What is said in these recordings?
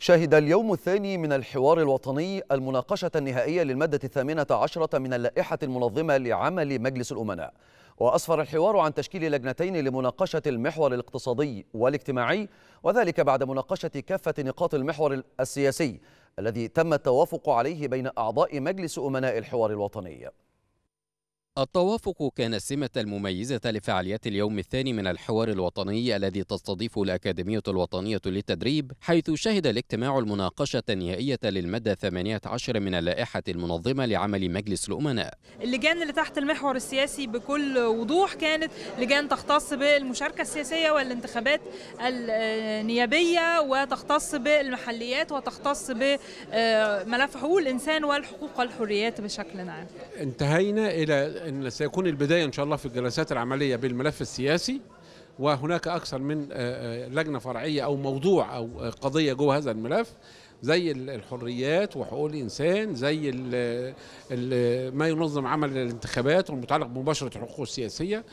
شهد اليوم الثاني من الحوار الوطني المناقشة النهائية للمادة الثامنة عشرة من اللائحة المنظمة لعمل مجلس الأمناء وأسفر الحوار عن تشكيل لجنتين لمناقشة المحور الاقتصادي والاجتماعي وذلك بعد مناقشة كافة نقاط المحور السياسي الذي تم التوافق عليه بين أعضاء مجلس أمناء الحوار الوطني التوافق كان السمة المميزة لفعاليات اليوم الثاني من الحوار الوطني الذي تستضيفه الأكاديمية الوطنية للتدريب حيث شهد الاجتماع المناقشة النهائية للمادة 18 من اللائحة المنظمة لعمل مجلس الأمناء اللجان اللي تحت المحور السياسي بكل وضوح كانت لجان تختص بالمشاركة السياسية والانتخابات النيابية وتختص بالمحليات وتختص بملف حقوق الإنسان والحقوق والحريات بشكل عام انتهينا إلى ان سيكون البدايه ان شاء الله في الجلسات العمليه بالملف السياسي وهناك اكثر من آه، آه، لجنه فرعيه او موضوع او آه، قضيه جوه هذا الملف زي الحريات وحقوق الانسان زي الـ الـ ما ينظم عمل الانتخابات والمتعلق بمباشره الحقوق السياسيه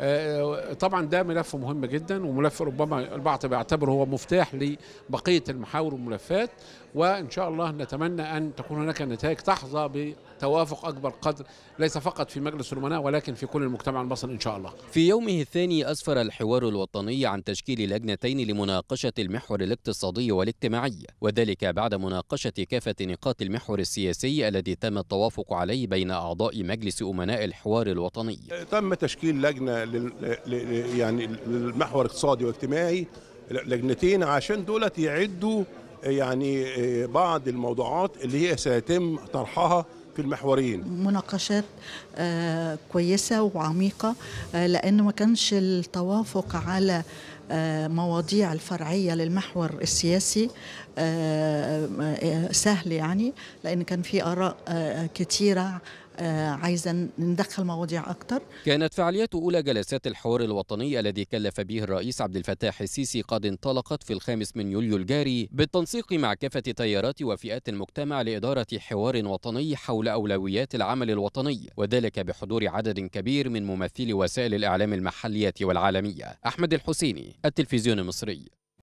آه، طبعا ده ملف مهم جدا وملف ربما البعض بيعتبره هو مفتاح لبقيه المحاور والملفات وان شاء الله نتمنى ان تكون هناك نتائج تحظى بتوافق اكبر قدر ليس فقط في مجلس الامناء ولكن في كل المجتمع المصري ان شاء الله. في يومه الثاني اسفر الحوار الوطني عن تشكيل لجنتين لمناقشه المحور الاقتصادي والاجتماعي وذلك بعد مناقشه كافه نقاط المحور السياسي الذي تم التوافق عليه بين اعضاء مجلس امناء الحوار الوطني. تم تشكيل لجنه يعني للمحور الاقتصادي والاجتماعي لجنتين عشان دولت يعدوا يعني بعض الموضوعات اللي هي سيتم طرحها في المحورين مناقشات آه، كويسة وعميقة آه لأنه ما كانش التوافق على آه، مواضيع الفرعية للمحور السياسي آه، آه، سهل يعني لأن كان في آراء كثيرة عايزة ندخل مواضيع أكثر كانت فعاليات أولى جلسات الحوار الوطني الذي كلف به الرئيس عبد الفتاح السيسي قد انطلقت في الخامس من يوليو الجاري بالتنسيق مع كافة تيارات وفئات المجتمع لإدارة حوار وطني حول أولويات العمل الوطني وذلك بحضور عدد كبير من ممثلي وسائل الإعلام المحلية والعالمية أحمد الحسيني التلفزيون المصري